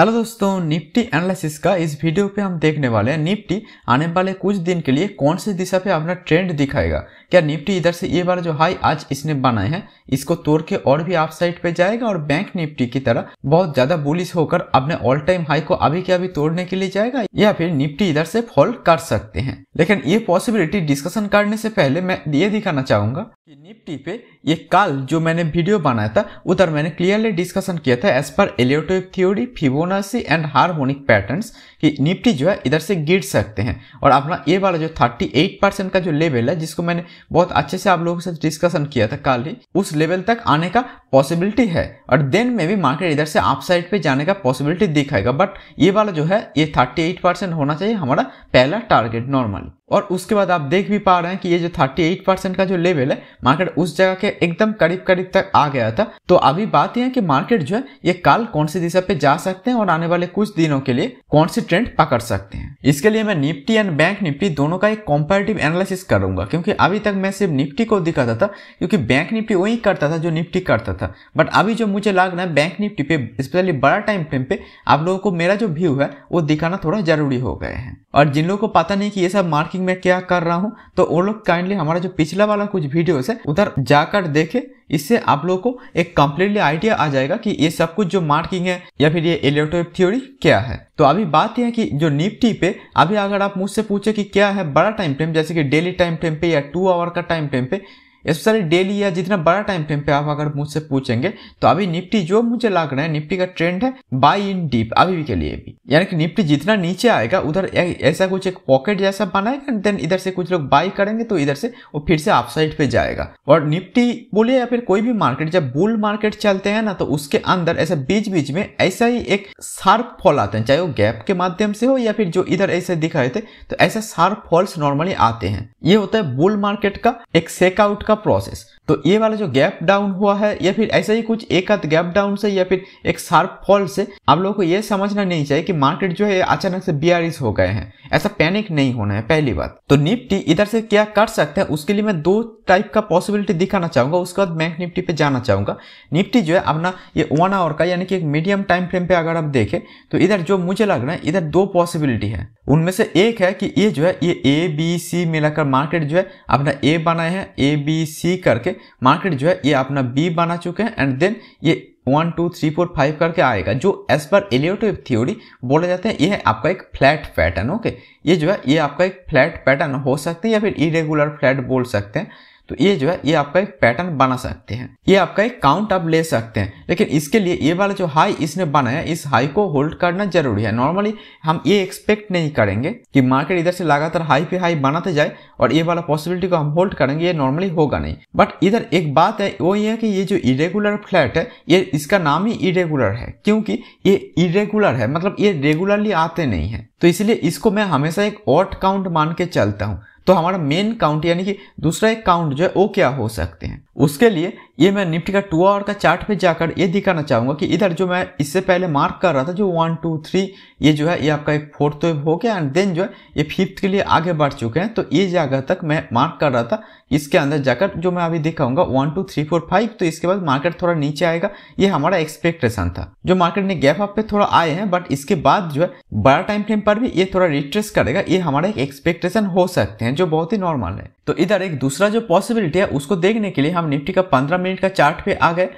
hello दोस्तों Nifty analysis का इस वीडियो पे हम देखने वाले हैं निफ्टी आने वाले कुछ दिन के लिए कौन से दिशा पे अपना ट्रेंड दिखाएगा क्या निफ्टी इधर से ये बार जो हाई आज इसने बनाए हैं इसको तोड़ के और भी आप साइड पे जाएगा और बैंक निफ्टी की तरह बहुत ज्यादा बुलिस होकर अपने ऑल टाइम हाई को अभी के अभी तोड़ने के लिए जाएगा या फिर निफ्टी इधर से फॉल कर सकते हैं लेकिन ये पॉसिबिलिटी डिस्कशन करने से पहले मैं ये दिखाना चाहूंगा कि निफ्टी पे ये कल जो मैंने वीडियो बनाया था उधर मैंने क्लियरली डिस्कशन किया था एज पर एलियोटिव थ्योरी फिवोन फिबोनाची एंड हारमोनिक पैटर्न्स कि निफ्टी जो है इधर से गिर सकते हैं और अपना ये वाला जो 38 परसेंट का जो लेवल है जिसको मैंने बहुत अच्छे से आप लोगों के साथ डिस्कशन किया था कल ही उस लेवल तक आने का पॉसिबिलिटी है और देन में भी मार्केट इधर से आप साइड पे जाने का पॉसिबिलिटी दिखाएगा बट ये वाला जो है ये थर्टी होना चाहिए हमारा पहला टारगेट नॉर्मली और उसके बाद आप देख भी पा रहे हैं कि ये जो 38 परसेंट का जो लेवल है मार्केट उस जगह के एकदम करीब करीब तक आ गया था तो अभी बात यह है कि मार्केट जो है ये कल कौन सी दिशा पे जा सकते हैं और आने वाले कुछ दिनों के लिए कौन सी ट्रेंड पकड़ सकते हैं इसके लिए मैं निफ्टी एंड बैंक निफ्टी दोनों का एक कॉम्पेरेटिव एनालिसिस करूंगा क्योंकि अभी तक मैं सिर्फ निफ्टी को दिखाता था क्योंकि बैंक निफ्टी वही करता था जो निफ्टी करता था बट अभी जो मुझे लग रहा है बैंक निफ्टी पे स्पेशली बड़ा टाइम फ्रेम पे आप लोगों को मेरा जो व्यू है वो दिखाना थोड़ा जरूरी हो गए हैं और जिन लोगों को पता नहीं कि ये सब मार्किंग में क्या कर रहा हूँ तो वो लोग काइंडली हमारा जो पिछला वाला कुछ वीडियोज है उधर जाकर देखे इससे आप लोग को एक कम्प्लीटली आइडिया आ जाएगा कि ये सब कुछ जो मार्किंग है या फिर ये एलियोटोप थ्योरी क्या है तो अभी बात यह है कि जो निफ्टी पे अभी अगर आप मुझसे पूछे कि क्या है बड़ा टाइम फ्रेम जैसे कि डेली टाइम फ्रेम पे या टू आवर का टाइम फ्रेम पे स्पेशली डेली या जितना बड़ा टाइम फ्रेम पे आप अगर मुझसे पूछेंगे तो अभी निफ्टी जो मुझे लग रहा है निफ्टी का ट्रेंड है बाई इन डीप अभी भी के लिए भी यानी कि निफ्टी जितना नीचे आएगा उधर ऐसा कुछ एक पॉकेट जैसा बनाएगा देन इधर से कुछ लोग बाई करेंगे तो इधर से वो फिर से अपसाइड पे जाएगा और निफ्टी बोलिए या फिर कोई भी मार्केट जब बुल मार्केट चलते हैं ना तो उसके अंदर ऐसे बीच बीच में ऐसा ही एक शार्प फॉल आते हैं चाहे वो गैप के माध्यम से हो या फिर जो इधर ऐसे दिखाए थे तो ऐसा शार्प फॉल्स नॉर्मली आते हैं ये होता है बुल मार्केट का एक सेकआउट का प्रोसेस तो ये वाला जो गैप डाउन हुआ है या फिर ऐसा ही कुछ एक आध गैप डाउन से या फिर एक शार्प फॉल से आप लोगों को ये समझना नहीं चाहिए कि मार्केट जो है अचानक से बियारिस हो गए हैं ऐसा पैनिक नहीं होना है पहली बात तो निफ्टी इधर से क्या कर सकते हैं उसके लिए मैं दो टाइप का पॉसिबिलिटी दिखाना चाहूंगा उसके बाद बैंक निफ्टी पे जाना चाहूंगा निफ्टी जो है अपना ये वन आवर का यानी कि एक मीडियम टाइम फ्रेम पे अगर आप देखें तो इधर जो मुझे लग रहा है इधर दो पॉसिबिलिटी है उनमें से एक है कि ये जो है ये ए बी सी मिलाकर मार्केट जो है अपना ए बनाए हैं ए बी बी सी करके मार्केट जो है ये अपना बी बना चुके हैं एंड देन ये one two three four five करके आएगा जो एज पर एलियोटिव थ्योरी बोले जाते हैं ये है आपका एक फ्लैट पैटर्न ओके ये जो है ये आपका एक फ्लैट पैटर्न हो सकते हैं या फिर इरेगुलर फ्लैट बोल सकते हैं तो ये जो है ये आपका एक पैटर्न बना सकते हैं ये आपका एक काउंट आप ले सकते हैं लेकिन इसके लिए ये वाला जो हाई इसने बनाया इस हाई को होल्ड करना जरूरी है नॉर्मली हम ये एक्सपेक्ट नहीं करेंगे कि मार्केट इधर से लगातार हाई पे हाई बनाते जाए और ये वाला पॉसिबिलिटी को हम होल्ड करेंगे ये नॉर्मली होगा नहीं बट इधर एक बात है वो ये है कि ये जो इरेगुलर फ्लैट है ये इसका नाम ही इरेगुलर है क्योंकि ये इरेगुलर है मतलब ये रेगुलरली आते नहीं है तो इसलिए इसको मैं हमेशा एक ऑट काउंट मान के चलता हूँ तो हमारा मेन काउंट यानी कि दूसरा एक काउंट जो है वो क्या हो सकते हैं उसके लिए ये मैं निफ्टी का टू आवर का चार्ट पे जाकर ये दिखाना चाहूंगा कि इधर जो मैं इससे पहले मार्क कर रहा था जो वन टू थ्री ये जो है ये आपका एक फोर्थ वेव तो हो गया एंड देन जो है ये फिफ्थ के लिए आगे बढ़ चुके हैं तो ये जगह तक मैं मार्क कर रहा था इसके अंदर जाकर जो मैं अभी दिखाऊंगा one two three four five तो इसके बाद मार्केट थोड़ा नीचे आएगा ये हमारा एक्सपेक्टेशन था जो मार्केट ने गैप अप पे थोड़ा आए हैं बट इसके बाद जो है बड़ा टाइम फ्रेम पर भी ये थोड़ा रिट्रेस करेगा ये हमारा एक एक्सपेक्टेशन हो सकते हैं जो बहुत ही नॉर्मल है तो इधर एक दूसरा जो पॉसिबिलिटी है उसको देखने के लिए हम निफ्टी का पंद्रह मिनट मिनट का चार्ट पे आ गए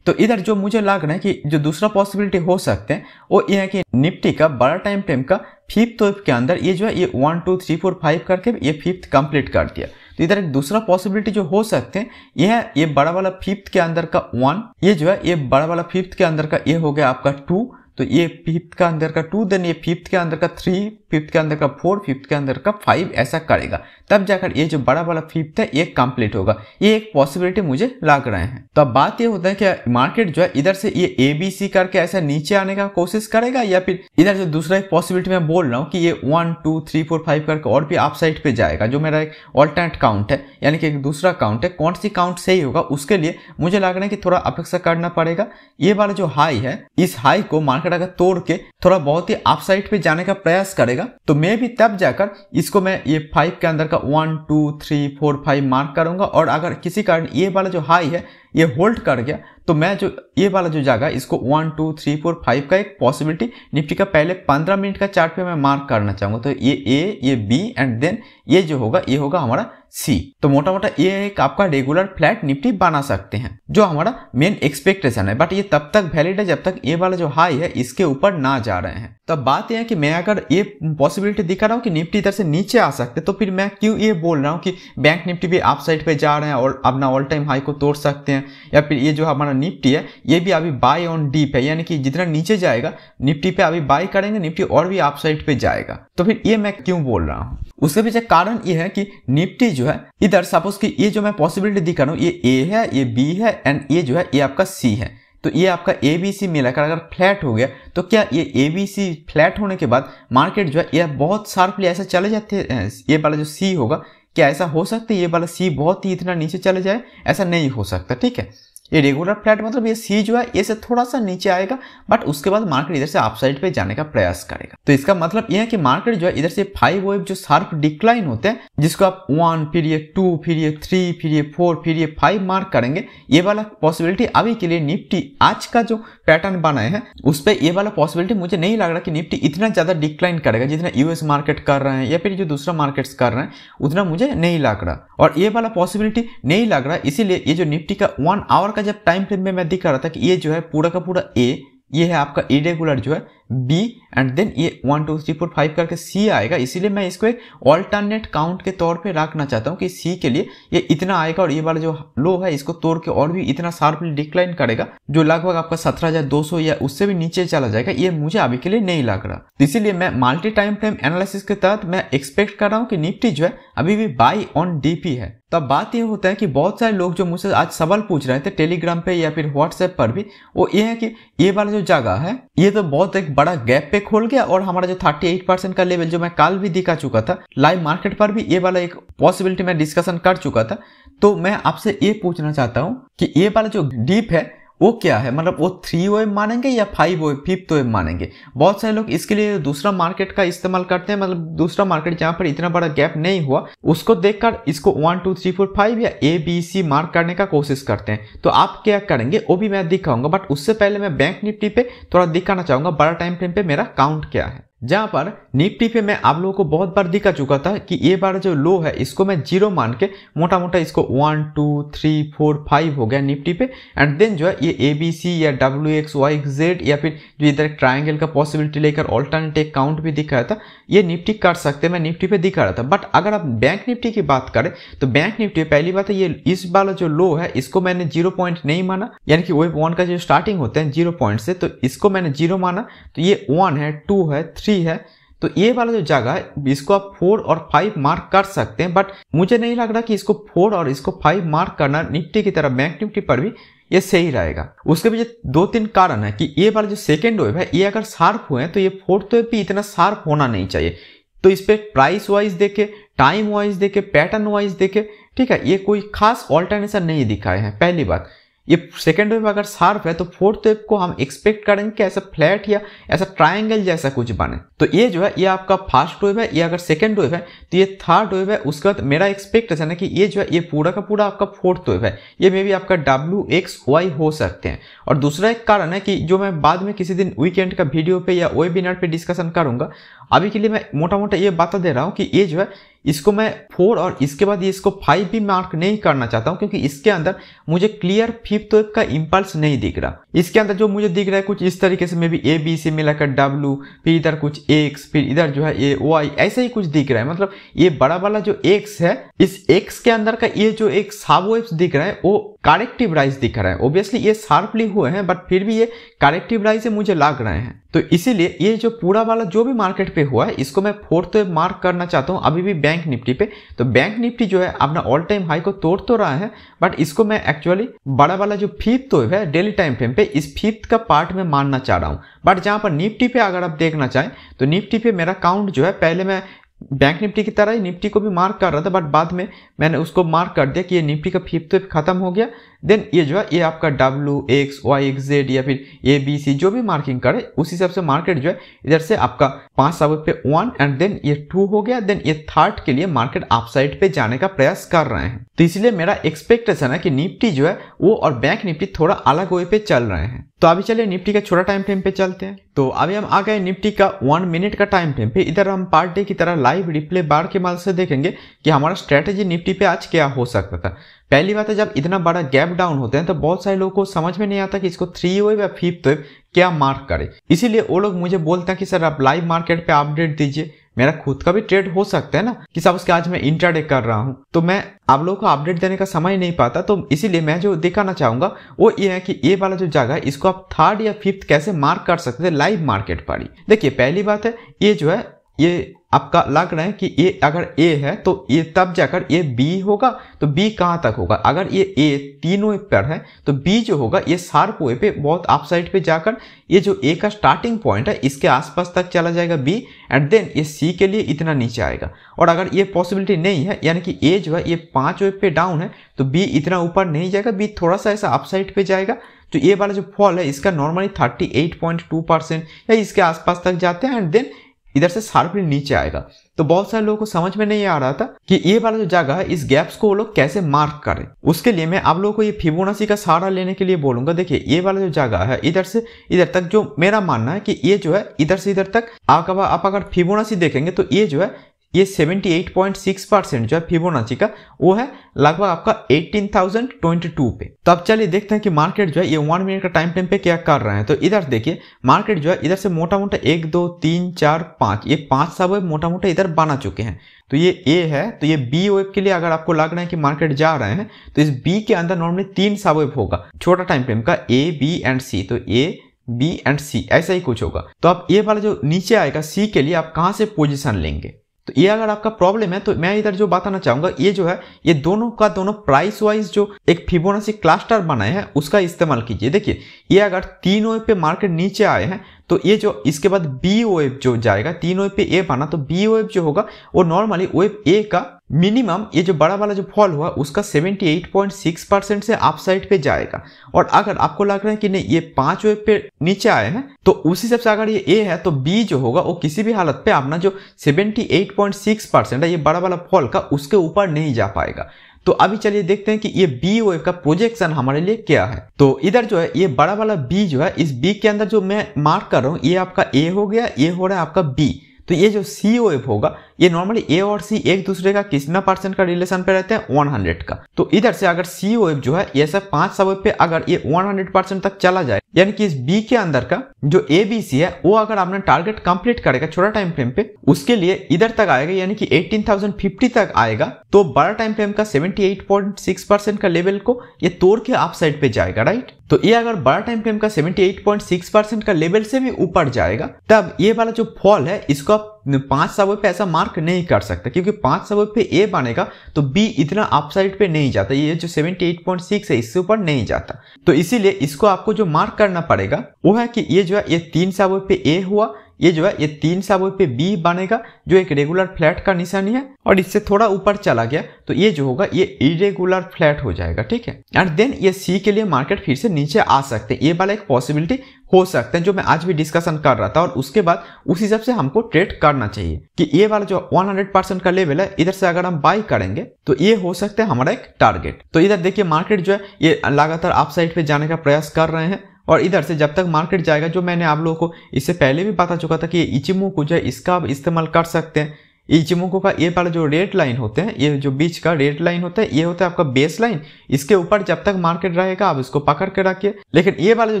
तो इधर जो मुझे लग रहा है कि जो दूसरा पॉसिबिलिटी हो सकते हैं वो ये है कि निफ्टी का बड़ा टाइम फ्रेम का फिफ्थ वेव के अंदर ये जो है ये one two three four five करके ये फिफ्थ कंप्लीट कर दिया तो इधर एक दूसरा पॉसिबिलिटी जो हो सकते हैं ये है ये बड़ा वाला फिफ्थ के अंदर का वन ये जो है ये बड़ा वाला फिफ्थ के अंदर का ये हो गया आपका टू तो ये फिफ्थ का अंदर का टू देन ये फिफ्थ के अंदर का थ्री फिफ्थ के अंदर का फोर फिफ्थ के अंदर का फाइव ऐसा करेगा तब जाकर ये जो बड़ा बड़ा फिफ्थ है ये कंप्लीट होगा ये एक पॉसिबिलिटी मुझे लग रहे हैं तो अब बात ये होता है कि मार्केट जो है इधर से ये ए बी सी करके ऐसा नीचे आने का कोशिश करेगा या फिर इधर जो दूसरा एक पॉसिबिलिटी मैं बोल रहा हूँ कि ये one two three four five करके और भी आप साइड पे जाएगा जो मेरा एक ऑल्टरनेट काउंट है यानी कि एक दूसरा काउंट है कौन सी काउंट सही होगा उसके लिए मुझे लग रहा है कि थोड़ा अपेक्षा करना पड़ेगा ये वाला जो हाई है इस हाई को मार्केट अगर तोड़ के थोड़ा बहुत ही आप साइड पे जाने का प्रयास करेगा जाएगा तो मे भी तब जाकर इसको मैं ये फाइव के अंदर का one two three four five mark करूंगा और अगर किसी कारण ये वाला जो हाई है ये होल्ड कर गया तो मैं जो ये वाला जो जागा इसको one two three four five का एक पॉसिबिलिटी निफ्टी का पहले पंद्रह मिनट का चार्ट पे मैं मार्क करना चाहूंगा तो ये ए ये बी एंड देन ये जो होगा ये होगा हमारा सी तो मोटा मोटा ये एक आपका रेगुलर फ्लैट निफ्टी बना सकते हैं जो हमारा मेन एक्सपेक्टेशन है बट ये तब तक वैलिड है जब तक ये वाला जो हाई है इसके ऊपर ना जा रहे हैं तो बात यह है कि मैं अगर ये पॉसिबिलिटी दिखा रहा हूँ कि निफ्टी इधर से नीचे आ सकते तो फिर मैं क्यों ये बोल रहा हूँ कि बैंक निफ्टी भी आप साइड पे जा रहे हैं और अपना ऑल टाइम हाई को तोड़ सकते हैं हैं या फिर ये जो हमारा निफ्टी है ये भी अभी बाय ऑन डीप है यानी कि जितना नीचे जाएगा निफ्टी पे अभी बाय करेंगे निफ्टी और भी अपसाइड पे जाएगा तो फिर ये मैं क्यों बोल रहा हूँ उसके पीछे कारण ये है कि निफ्टी जो है इधर सपोज कि ये जो मैं पॉसिबिलिटी दिखा रहा हूँ ये ए है ये बी है एंड ये जो है ये आपका सी है तो ये आपका ए बी सी मिलाकर अगर फ्लैट हो गया तो क्या ये ए बी सी फ्लैट होने के बाद मार्केट जो है ये बहुत शार्पली ऐसे चले जाते हैं ये वाला जो सी होगा क्या ऐसा हो सकता है ये वाला सी बहुत ही इतना नीचे चले जाए ऐसा नहीं हो सकता ठीक है ये रेगुलर फ्लैट मतलब ये सी जो है ये से थोड़ा सा नीचे आएगा बट उसके बाद मार्केट इधर से अपसाइड पे जाने का प्रयास करेगा तो इसका मतलब ये है कि मार्केट जो है इधर से फाइव वेव जो शार्प डिक्लाइन होते हैं जिसको आप वन फिर ये टू फिर ये थ्री फिर ये फोर फिर ये फाइव मार्क करेंगे ये वाला पॉसिबिलिटी अभी के लिए निफ्टी आज का जो पैटर्न बनाए हैं उस पर ये वाला पॉसिबिलिटी मुझे नहीं लग रहा कि निफ्टी इतना ज्यादा डिक्लाइन करेगा जितना यूएस मार्केट कर रहे हैं या फिर जो दूसरा मार्केट्स कर रहे हैं उतना मुझे नहीं लग रहा और ये वाला पॉसिबिलिटी नहीं लग रहा इसीलिए ये जो निफ्टी का वन आवर का जब टाइम फ्रेम में मैं दिखा रहा था कि ये जो है पूरा का पूरा ए ये है आपका इरेगुलर जो है बी एंड देन ये one two three four five करके सी आएगा इसीलिए मैं इसको एक ऑल्टरनेट काउंट के तौर पे रखना चाहता हूँ कि सी के लिए ये इतना आएगा और ये वाला जो लो है इसको तोड़ के और भी इतना शार्पली डिक्लाइन करेगा जो लगभग आपका सत्रह हजार दो सौ या उससे भी नीचे चला जाएगा ये मुझे अभी के लिए नहीं लग रहा इसीलिए मैं मल्टी टाइम फ्रेम एनालिसिस के तहत मैं एक्सपेक्ट कर रहा हूँ कि निफ्टी जो है अभी भी बाई ऑन डीपी है तब बात ये होता है कि बहुत सारे लोग जो मुझसे आज सवाल पूछ रहे थे टेलीग्राम पे या फिर व्हाट्सएप पर भी वो ये है कि ये वाला जो जगह है ये तो बहुत एक बड़ा गैप पे खोल गया और हमारा जो 38 परसेंट का लेवल जो मैं कल भी दिखा चुका था लाइव मार्केट पर भी ये वाला एक पॉसिबिलिटी मैं डिस्कशन कर चुका था तो मैं आपसे ये पूछना चाहता हूँ कि ये वाला जो डीप है वो क्या है मतलब वो थ्री वेब मानेंगे या फाइव वे फिफ्थ वे मानेंगे बहुत सारे लोग इसके लिए दूसरा मार्केट का इस्तेमाल करते हैं मतलब दूसरा मार्केट जहाँ पर इतना बड़ा गैप नहीं हुआ उसको देखकर इसको one two three four five या ए बी सी मार्क करने का कोशिश करते हैं तो आप क्या करेंगे वो भी मैं दिखाऊंगा बट उससे पहले मैं बैंक निफ्टी पे थोड़ा दिखाना चाहूंगा बड़ा टाइम फ्रेम पे मेरा काउंट क्या है जहां पर निफ्टी पे मैं आप लोगों को बहुत बार दिखा चुका था कि ये बार जो लो है इसको मैं जीरो मान के मोटा मोटा इसको one two three four five हो गया निफ्टी पे एंड देन जो है ये ए बी सी या डब्ल्यू एक्स वाई जेड या फिर जो इधर ट्राइंगल का पॉसिबिलिटी लेकर ऑल्टरनेट एक काउंट भी दिखाया था ये निफ्टी कर सकते मैं निफ्टी पे दिखा रहा था बट अगर आप बैंक निफ्टी की बात करें तो बैंक निफ्टी पहली बात है ये इस बार जो लो है इसको मैंने जीरो पॉइंट नहीं माना यानी कि वेब वन का जो स्टार्टिंग होते हैं जीरो पॉइंट से तो इसको मैंने जीरो माना तो ये वन है टू है थ्री थ्री है तो ये वाला जो जगह इसको आप फोर और फाइव मार्क कर सकते हैं बट मुझे नहीं लग रहा कि इसको फोर और इसको फाइव मार्क करना निफ्टी की तरह बैंक निफ्टी पर भी ये सही रहेगा उसके पीछे दो तीन कारण है कि ये वाला जो सेकेंड वेव है ये अगर शार्प हुए हैं तो ये फोर्थ वेव भी इतना शार्प होना नहीं चाहिए तो इस पर प्राइस वाइज देखे टाइम वाइज देखे पैटर्न वाइज देखे ठीक है ये कोई खास ऑल्टरनेशन नहीं दिखाए हैं पहली बात ये सेकेंड वेव अगर सार्फ है तो फोर्थ वेव को हम एक्सपेक्ट करेंगे कि ऐसा फ्लैट या ऐसा ट्राइंगल जैसा कुछ बने तो ये जो है ये आपका फर्स्ट वेव है ये अगर सेकेंड वेव है तो ये थर्ड वेव है उसके बाद तो मेरा एक्सपेक्टेशन है कि ये जो है ये पूरा का पूरा आपका फोर्थ वेव है ये मे बी आपका डब्ल्यू एक्स वाई हो सकते हैं और दूसरा एक कारण है कि जो मैं बाद में किसी दिन वीकेंड का वीडियो पे या वेबिनार पे डिस्कशन करूंगा अभी के लिए मैं मोटा मोटा ये बात दे रहा हूँ कि ये जो है इसको मैं फोर और इसके बाद ये इसको फाइव भी मार्क नहीं करना चाहता हूँ क्योंकि इसके अंदर मुझे क्लियर फिफ्थ वेव का इम्पल्स नहीं दिख रहा इसके अंदर जो मुझे दिख रहा है कुछ इस तरीके से मे बी ए बी से मिलाकर डब्ल्यू फिर इधर कुछ एक्स फिर इधर जो है ए वाई ऐसा ही कुछ दिख रहा है मतलब ये बड़ा वाला जो एक्स है इस एक्स के अंदर का ये जो एक साब वेव्स दिख रहा है वो करेक्टिव राइज दिख रहा है ओब्वियसली ये शार्पली हुए हैं बट फिर भी ये करेक्टिव राइज मुझे लग रहे हैं तो इसीलिए ये जो पूरा वाला जो भी मार्केट पे हुआ है इसको मैं फोर्थ तो मार्क करना चाहता हूँ अभी भी बैंक निफ्टी पे तो बैंक निफ्टी जो है अपना ऑल टाइम हाई को तोड़ तो रहा है बट इसको मैं एक्चुअली बड़ा वाला जो फिफ्थ तो है डेली टाइम फ्रेम पे इस फिफ्थ का पार्ट में मानना चाह रहा हूँ बट जहाँ पर निफ्टी पे अगर आप देखना चाहें तो निफ्टी पे मेरा काउंट जो है पहले मैं बैंक निफ्टी की तरह ही निफ्टी को भी मार्क कर रहा था बट बाद में मैंने उसको मार्क कर दिया कि ये निफ्टी का फिफ्थ वेव तो खत्म हो गया देन ये जो है ये आपका W X Y X Z या फिर ए बी सी जो भी मार्किंग करे उस हिसाब से मार्केट जो है इधर से आपका पांच सौ पे वन एंड देन ये टू हो गया देन ये थर्ड के लिए मार्केट अपसाइड पे जाने का प्रयास कर रहे हैं तो इसलिए मेरा एक्सपेक्टेशन है कि निफ्टी जो है वो और बैंक निफ्टी थोड़ा अलग वे पे चल रहे हैं तो अभी चलिए निफ्टी का छोटा टाइम फ्रेम पे चलते हैं तो अभी हम आ गए निफ्टी का वन मिनट का टाइम फ्रेम पे इधर हम पार्ट डे की तरह लाइव रिप्ले बार के माल से देखेंगे कि हमारा स्ट्रेटेजी निफ्टी पे आज क्या हो सकता था पहली बात है जब इतना बड़ा गैप डाउन होते हैं तो बहुत सारे लोगों को समझ में नहीं आता कि इसको थ्री वेव या फिफ्थ वेव क्या मार्क करे इसीलिए वो लोग मुझे बोलते हैं कि सर आप लाइव मार्केट पे अपडेट दीजिए मेरा खुद का भी ट्रेड हो सकता है ना कि सब उसके आज मैं इंटरडे कर रहा हूँ तो मैं आप लोगों को अपडेट देने का समय नहीं पाता तो इसीलिए मैं जो दिखाना चाहूंगा वो ये है कि ये वाला जो जगह है इसको आप थर्ड या फिफ्थ कैसे मार्क कर सकते हैं लाइव मार्केट पर ही देखिए पहली बात है ये जो है ये आपका लग रहा है कि ये अगर ए है तो ये तब जाकर ये बी होगा तो बी कहाँ तक होगा अगर ये ए तीनों पर है तो बी जो होगा ये शार्प वे पे बहुत आप साइड पर जाकर ये जो ए का स्टार्टिंग पॉइंट है इसके आसपास तक चला जाएगा बी एंड देन ये सी के लिए इतना नीचे आएगा और अगर ये पॉसिबिलिटी नहीं है यानी कि ए जो है ये पाँच वे पे डाउन है तो बी इतना ऊपर नहीं जाएगा बी थोड़ा सा ऐसा अपसाइड साइड जाएगा तो ये वाला जो फॉल है इसका नॉर्मली 38.2 परसेंट या इसके आसपास तक जाते हैं एंड देन इधर से शार्पली नीचे आएगा तो बहुत सारे लोगों को समझ में नहीं आ रहा था कि ये वाला जो जगह है इस गैप्स को वो लोग कैसे मार्क करें उसके लिए मैं आप लोगों को ये फिबोनाची का सहारा लेने के लिए बोलूंगा देखिए ये वाला जो जगह है इधर से इधर तक जो मेरा मानना है कि ये जो है इधर से इधर तक आप अगर फिबोनाची देखेंगे तो ये जो है ये 78.6 परसेंट जो है फिबोनाची का वो है लगभग आपका 18,022 पे तो अब चलिए देखते हैं कि मार्केट जो है ये वन मिनट का टाइम टाइम पे क्या कर रहे हैं तो इधर देखिए मार्केट जो है इधर से मोटा मोटा एक दो तीन चार पाँच ये पांच सब मोटा मोटा इधर बना चुके हैं तो ये ए है तो ये बी वेब के लिए अगर आपको लग रहा है कि मार्केट जा रहे हैं तो इस बी के अंदर नॉर्मली तीन सब वेब होगा छोटा टाइम फ्रेम का ए बी एंड सी तो ए बी एंड सी ऐसा ही कुछ होगा तो आप ये वाला जो नीचे आएगा सी के लिए आप कहाँ से पोजिशन लेंगे तो ये अगर आपका प्रॉब्लम है तो मैं इधर जो बताना चाहूंगा ये जो है ये दोनों का दोनों प्राइस वाइज जो एक फिबोनाची क्लस्टर बनाए हैं उसका इस्तेमाल कीजिए देखिए ये अगर तीनों पे मार्केट नीचे आए हैं तो ये जो इसके बाद बी वेब जो जाएगा तीन वेब पे ए बना तो बी वेब जो होगा वो नॉर्मली वेब ए का मिनिमम ये जो बड़ा वाला जो फॉल हुआ उसका 78.6 परसेंट से आप साइड पे जाएगा और अगर आपको लग रहा है कि नहीं ये पांच वेब पे नीचे आए हैं तो उस हिसाब से अगर ये ए है तो बी जो होगा वो किसी भी हालत पे अपना जो 78.6 परसेंट है ये बड़ा वाला फॉल का उसके ऊपर नहीं जा पाएगा तो अभी चलिए देखते हैं कि ये बी वेव का प्रोजेक्शन हमारे लिए क्या है तो इधर जो है ये बड़ा वाला बी जो है इस बी के अंदर जो मैं मार्क कर रहा हूँ ये आपका ए हो गया ये हो रहा है आपका बी तो ये जो सी वेव होगा ये नॉर्मली ए और सी एक दूसरे का कितना परसेंट का रिलेशन पे रहते हैं 100 का तो इधर से अगर सी वेव जो है ये सब पांच सवेव पे अगर ये 100 परसेंट तक चला जाए यानी कि इस बी के अंदर का जो ए बी सी है वो अगर आपने टारगेट कंप्लीट करेगा छोटा टाइम फ्रेम पे उसके लिए इधर तक आएगा यानी कि 18,050 तक आएगा तो बड़ा टाइम फ्रेम का 78.6 परसेंट का लेवल को ये तोड़ के आप साइड पे जाएगा राइट तो ये अगर बड़ा टाइम फ्रेम का 78.6 परसेंट का लेवल से भी ऊपर जाएगा तब ये वाला जो फॉल है इसको आप पाँच सौ पे ऐसा मार्क नहीं कर सकता क्योंकि पाँच सौ पे ए बनेगा तो बी इतना अपसाइड पे नहीं जाता ये जो 78.6 है इससे ऊपर नहीं जाता तो इसीलिए इसको आपको जो मार्क करना पड़ेगा वो है कि ये जो है ये तीन सौ पे ए हुआ ये जो है ये तीन सा पे बी बनेगा जो एक रेगुलर फ्लैट का निशानी है और इससे थोड़ा ऊपर चला गया तो ये जो होगा ये इरेगुलर फ्लैट हो जाएगा ठीक है एंड देन ये सी के लिए मार्केट फिर से नीचे आ सकते हैं ये वाला एक पॉसिबिलिटी हो सकते हैं जो मैं आज भी डिस्कशन कर रहा था और उसके बाद उस हिसाब से हमको ट्रेड करना चाहिए कि ये वाला जो 100 परसेंट का लेवल है इधर से अगर हम बाई करेंगे तो ये हो सकता है हमारा एक टारगेट तो इधर देखिए मार्केट जो है ये लगातार आप साइड पे जाने का प्रयास कर रहे हैं और इधर से जब तक मार्केट जाएगा जो मैंने आप लोगों को इससे पहले भी बता चुका था कि इचिमो को जो है इसका आप इस्तेमाल कर सकते हैं इचिमोको का ये वाला जो रेड लाइन होते हैं ये जो बीच का रेड लाइन होता है ये होता है आपका बेस लाइन इसके ऊपर जब तक मार्केट रहेगा आप इसको पकड़ के रखिए लेकिन ये वाला जो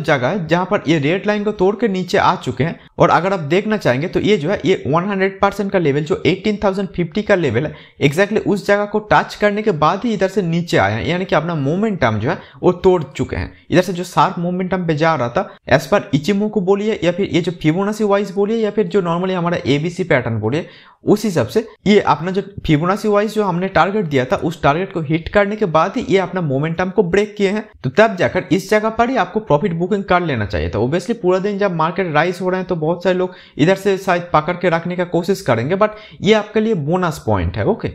जगह है जहाँ पर ये रेड लाइन को तोड़ के नीचे आ चुके हैं और अगर आप देखना चाहेंगे तो ये जो है ये 100% का लेवल जो 18,050 का लेवल है एग्जैक्टली उस जगह को टच करने के बाद ही इधर से नीचे आया है यानी कि अपना मोमेंटम जो है वो तोड़ चुके हैं इधर से जो शार्प मोमेंटम पे जा रहा था एज पर इचिमो को बोलिए या फिर ये जो फिबोनासी वाइज बोलिए या फिर जो नॉर्मली हमारा एबीसी पैटर्न बोलिए उस हिसाब से ये अपना जो फिबोनाची वाइज जो हमने टारगेट दिया था उस टारगेट को हिट करने के बाद ही ये अपना मोमेंटम को ब्रेक किए हैं तो तब जाकर इस जगह पर ही आपको प्रॉफिट बुकिंग कर लेना चाहिए था ओब्वियसली पूरा दिन जब मार्केट राइज हो रहे हैं तो बहुत सारे लोग इधर से शायद पकड़ के रखने का कोशिश करेंगे बट ये आपके लिए बोनस पॉइंट है ओके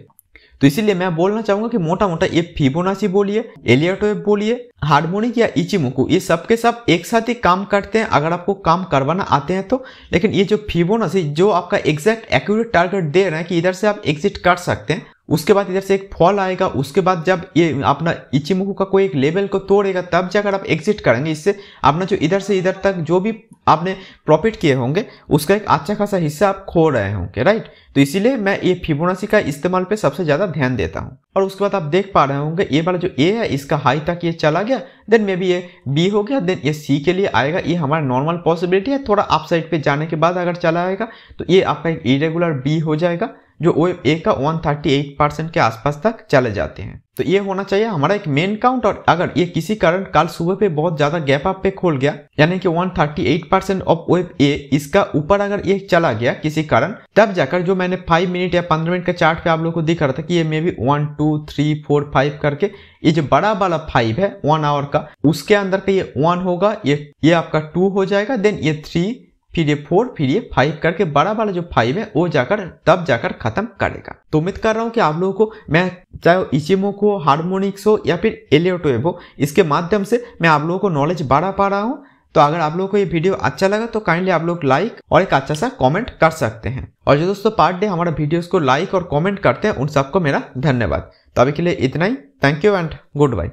तो इसीलिए मैं बोलना चाहूंगा कि मोटा मोटा ये फिबोनाची बोलिए एलियाटोएफ बोलिए हार्मोनिक या इचिमुकू ये सब के सब एक साथ ही काम करते हैं अगर आपको काम करवाना आते हैं तो लेकिन ये जो फिबोनाची जो आपका एग्जैक्ट एक्यूरेट टारगेट दे रहे हैं कि इधर से आप एग्जिट कर सकते हैं उसके बाद इधर से एक फॉल आएगा उसके बाद जब ये अपना मुहू का कोई एक लेवल को तोड़ेगा तब जाकर आप एग्जिट करेंगे इससे अपना जो इधर से इधर तक जो भी आपने प्रॉफिट किए होंगे उसका एक अच्छा खासा हिस्सा आप खो रहे होंगे राइट तो इसीलिए मैं ये फिबोनाची का इस्तेमाल पे सबसे ज़्यादा ध्यान देता हूँ और उसके बाद आप देख पा रहे होंगे ये वाला जो ए है इसका हाई तक ये चला गया देन मे बी ये बी हो गया देन ये सी के लिए आएगा ये हमारा नॉर्मल पॉसिबिलिटी है थोड़ा अप साइड पर जाने के बाद अगर चला आएगा तो ये आपका एक इरेगुलर बी हो जाएगा जो वेब ए का 138 परसेंट के आसपास तक चले जाते हैं तो ये होना चाहिए हमारा एक मेन काउंट और अगर ये किसी कारण कल सुबह पे बहुत ज्यादा गैप अप पे खोल गया यानी कि 138 परसेंट ऑफ वेब ए इसका ऊपर अगर ये चला गया किसी कारण तब जाकर जो मैंने 5 मिनट या 15 मिनट का चार्ट पे आप लोग को दिख रहा था कि ये maybe one two three four five करके ये जो बड़ा वाला फाइव है वन आवर का उसके अंदर का ये वन होगा ये ये आपका टू हो जाएगा देन ये थ्री फिर ये फोर फिर ये फाइव करके बड़ा वाला जो फाइव है वो जाकर तब जाकर खत्म करेगा तो उम्मीद कर रहा हूँ कि आप लोगों को मैं चाहे वो इचिमो को हारमोनिक्स हो या फिर एलियोटोब हो इसके माध्यम से मैं आप लोगों को नॉलेज बढ़ा पा रहा हूँ तो अगर आप लोगों को ये वीडियो अच्छा लगा तो काइंडली आप लोग लाइक और एक अच्छा सा कमेंट कर सकते हैं और जो दोस्तों पार्ट डे हमारा वीडियोस को लाइक और कमेंट करते हैं उन सबको मेरा धन्यवाद तो अभी के लिए इतना ही thank you and good bye